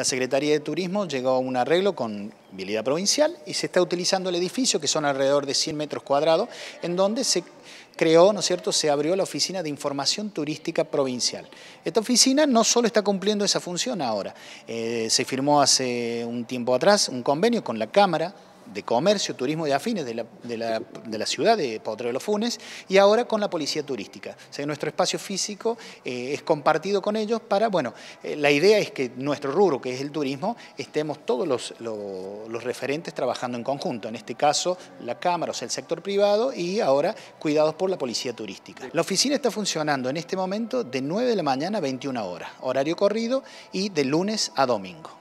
La Secretaría de Turismo llegó a un arreglo con Vialidad Provincial y se está utilizando el edificio, que son alrededor de 100 metros cuadrados, en donde se creó, ¿no es cierto?, se abrió la Oficina de Información Turística Provincial. Esta oficina no solo está cumpliendo esa función ahora, eh, se firmó hace un tiempo atrás un convenio con la Cámara de comercio, turismo y afines de la, ciudad de Potrero de los Funes y ahora con la policía turística. O sea, nuestro espacio físico eh, es compartido con ellos para, bueno, eh, la idea es que nuestro rubro, que es el turismo, estemos todos los, los, referentes trabajando en conjunto. En este caso, la Cámara, o sea, el sector privado y ahora cuidados por la policía turística. La oficina está funcionando en este momento de 9 de la mañana a 21 horas, horario corrido y de lunes a domingo.